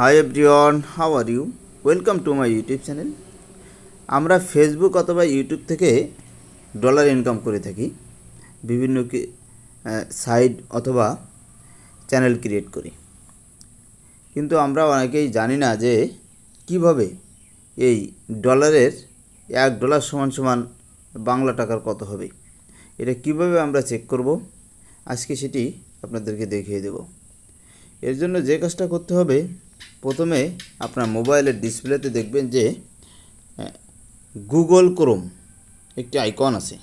high everyone how are you welcome to my YouTube channel আমরা Facebook অথবা YouTube থেকে dollar income করে থাকি বিভিন্ন সাইট অথবা চ্যানেল ক্রিয়েট করি কিন্তু আমরা অনেকেই জানি না যে কিভাবে এই ডলারের এক ডলার সমান সমান বাংলা টাকার কত হবে এটা কিভাবে আমরা চেক করব আজকে সেটি আপনাদেরকে দেখিয়ে দেব এর জন্য যে কাজটা করতে হবে প্রথমে আপনার মোবাইলের ডিসপ্লেতে দেখবেন যে গুগল ক্রোম একটি আইকন আছে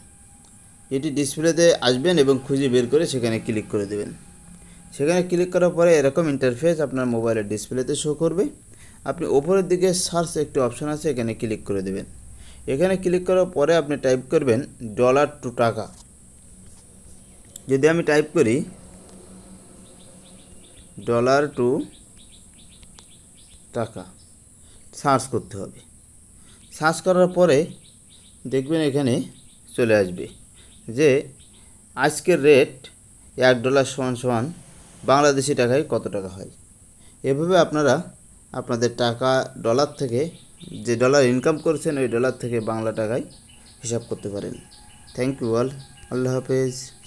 এটি ডিসপ্লেতে আসবেন এবং খুঁজে বের করে সেখানে ক্লিক করে দেবেন সেখানে ক্লিক করার পরে এরকম ইন্টারফেস আপনার মোবাইলের ডিসপ্লেতে শো করবে আপনি ওপরের দিকে সার্চ একটি অপশান আছে এখানে ক্লিক করে দেবেন এখানে ক্লিক করার পরে আপনি টাইপ করবেন ডলার টু টাকা যদি আমি টাইপ করি ডলার টু টাকা সার্চ করতে হবে সার্চ করার পরে দেখবেন এখানে চলে আসবে যে আজকের রেট এক ডলার সমান সমান বাংলাদেশি টাকায় কত টাকা হয় এভাবে আপনারা আপনাদের টাকা ডলার থেকে যে ডলার ইনকাম করেছেন ওই ডলার থেকে বাংলা টাকায় হিসাব করতে পারেন থ্যাংক ইউ অল আল্লাহ হাফেজ